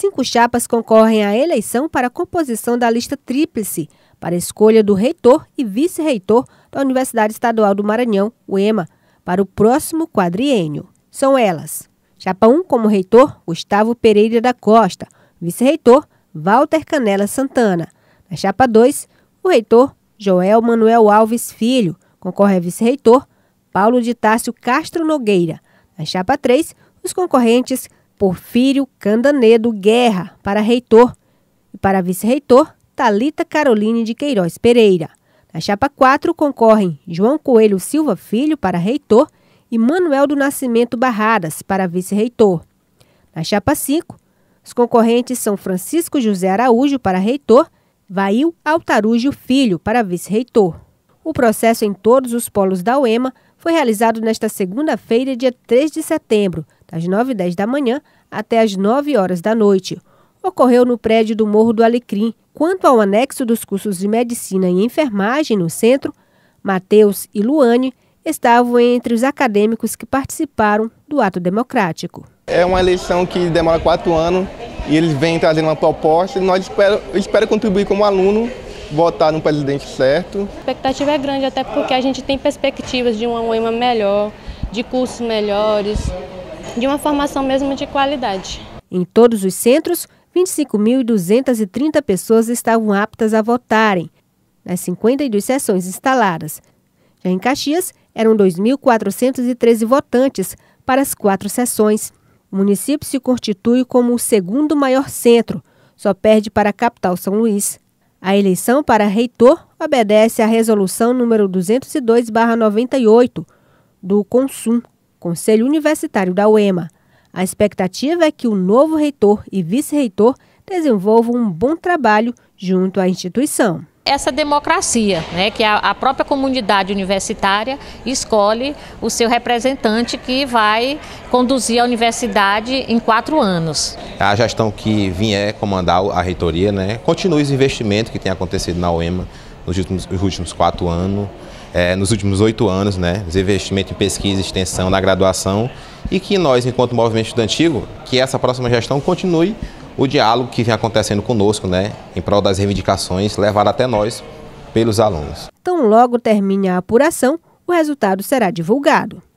Cinco chapas concorrem à eleição para a composição da lista tríplice, para escolha do reitor e vice-reitor da Universidade Estadual do Maranhão, UEMA, para o próximo quadriênio. São elas: Chapa 1 como reitor, Gustavo Pereira da Costa, vice-reitor, Walter Canela Santana. Na Chapa 2, o reitor Joel Manuel Alves Filho, concorre a vice-reitor, Paulo de Tássio Castro Nogueira. Na Chapa 3, os concorrentes Porfírio Candanedo Guerra para reitor e para vice-reitor Talita Caroline de Queiroz Pereira. Na chapa 4 concorrem João Coelho Silva Filho para reitor e Manuel do Nascimento Barradas para vice-reitor. Na chapa 5, os concorrentes são Francisco José Araújo para reitor, Vail Altarujo Filho para vice-reitor. O processo em todos os polos da UEMA foi realizado nesta segunda-feira, dia 3 de setembro, das 9 e 10 da manhã até as 9 horas da noite. Ocorreu no prédio do Morro do Alecrim. Quanto ao anexo dos cursos de medicina e enfermagem no centro, Mateus e Luane estavam entre os acadêmicos que participaram do ato democrático. É uma eleição que demora quatro anos e eles vêm trazendo uma proposta e nós espero, espero contribuir como aluno, votar no presidente certo. A expectativa é grande, até porque a gente tem perspectivas de uma UEMA melhor, de cursos melhores, de uma formação mesmo de qualidade. Em todos os centros, 25.230 pessoas estavam aptas a votarem, nas 52 sessões instaladas. Já em Caxias, eram 2.413 votantes para as quatro sessões. O município se constitui como o segundo maior centro, só perde para a capital São Luís. A eleição para reitor obedece à resolução número 202/98 do Consum. Conselho Universitário da UEMA. A expectativa é que o novo reitor e vice-reitor desenvolvam um bom trabalho junto à instituição essa democracia, né, que a, própria comunidade universitária escolhe o seu representante que vai conduzir a universidade em quatro anos. A gestão que vier comandar a reitoria, né, continue os investimentos que tem acontecido na UEMA, nos últimos, nos últimos quatro anos, é, nos últimos oito anos, né, os investimentos em pesquisa, extensão, na graduação, e que nós, enquanto movimento estudantil, que essa próxima gestão continue o diálogo que vem acontecendo conosco, né, em prol das reivindicações levadas até nós pelos alunos. Então, logo termine a apuração, o resultado será divulgado.